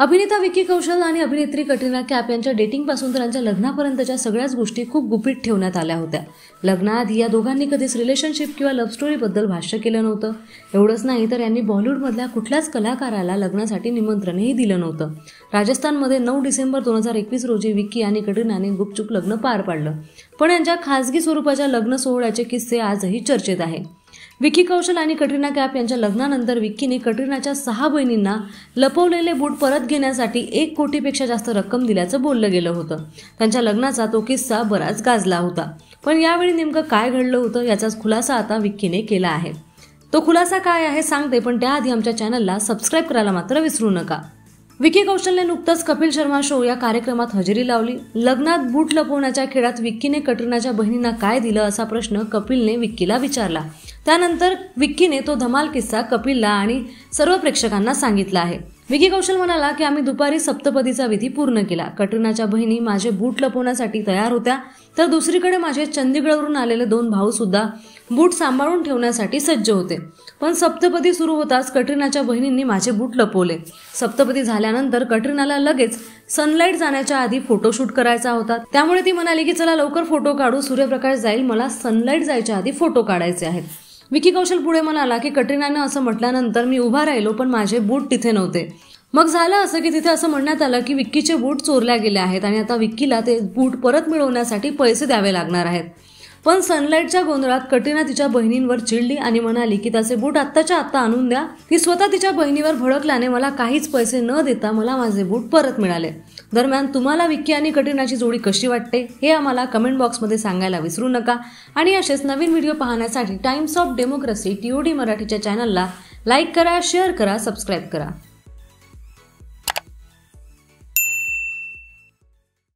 अभिनेता विकी कौशल आणि अभिनेत्री कटरीना कॅप यांच्या डेटिंगपासून तर त्यांच्या लग्नापर्यंतच्या सगळ्याच गोष्टी खूप गुपित ठेवण्यात आल्या होत्या लग्नाआधी या दोघांनी कधीच रिलेशनशिप किंवा लव्ह स्टोरीबद्दल भाष्य केलं नव्हतं एवढंच नाही तर यांनी बॉलिवूडमधल्या कुठल्याच कलाकाराला लग्नासाठी निमंत्रणही दिलं नव्हतं राजस्थानमध्ये नऊ डिसेंबर दोन हजार एकवीस रोजी विकी आणि कटरीनाने गुपचूप लग्न पार पाडलं पण यांच्या खासगी स्वरूपाच्या लग्न सोहळ्याचे किस्से आजही चर्चेत आहे विक्की कौशल आणि कटरीना कॅप यांच्या लग्नानंतर विक्कीने कटरीनाच्या सहा बहिणींना लपवलेले बूट परत घेण्यासाठी एक कोटीपेक्षा जास्त रक्कम दिल्याचं बोललं गेलं होतं त्यांच्या लग्नाचा तो किस्सा बराच गाजला होता पण यावेळी नेमकं काय घडलं होतं याचाच खुलासा आता विक्कीने केला आहे तो खुलासा काय आहे सांगते पण त्याआधी आमच्या चॅनलला सबस्क्राईब करायला मात्र विसरू नका विक्की कौशलने नुकतंच कपिल शर्मा शो या कार्यक्रमात हजेरी लावली लग्नात बूट लपवण्याच्या खेळात विक्कीने कटरीनाच्या बहिणींना काय दिलं असा प्रश्न कपिलने विक्कीला विचारला त्यानंतर विक्कीने तो धमाल किस्सा कपिलला आणि सर्व प्रेक्षकांना सांगितला आहे विकी कौशल म्हणाला की आम्ही दुपारी सप्तपदीचा विधी पूर्ण केला कटरीनाच्या बहिणी माझे बूट लपवण्यासाठी तयार होत्या तर दुसरीकडे माझे चंदीगडवरून आलेले दोन भाऊ सुद्धा बूट सांभाळून ठेवण्यासाठी सज्ज होते पण सप्तपदी सुरू होताच कटरीनाच्या बहिणींनी माझे बूट लपवले सप्तपदी झाल्यानंतर कटरीनाला लगेच सनलाईट जाण्याच्या आधी फोटोशूट करायचा होता त्यामुळे ती म्हणाली की चला लवकर फोटो काढू सूर्यप्रकाश जाईल मला सनलाईट जायच्या आधी फोटो काढायचे आहेत विकी कौशल पुढे म्हणाला की कटरीनानं असं म्हटल्यानंतर मी उभा राहिलो पण माझे बूट तिथे नव्हते मग झालं असं की तिथे असं म्हणण्यात आलं की विक्कीचे बूट चोरल्या गेले आहेत आणि आता विक्कीला ते बूट परत मिळवण्यासाठी पैसे द्यावे लागणार आहेत पण सनलाईटच्या गोंधळात कटीना तिच्या बहिणींवर चिडली आणि म्हणाली की त्याचे बूट आत्ताच्या आत्ता आणून द्या ती स्वतः तिच्या बहिणीवर भडकल्याने मला काहीच पैसे न देता मला माझे बूट परत मिळाले दरम्यान तुम्हाला विक्की आणि कटीनाची जोडी कशी वाटते हे आम्हाला कमेंट बॉक्समध्ये सांगायला विसरू नका आणि असेच नवीन व्हिडिओ पाहण्यासाठी टाइम्स ऑफ डेमोक्रेसी टीओडी मराठीच्या चॅनलला लाईक करा शेअर करा सबस्क्राईब करा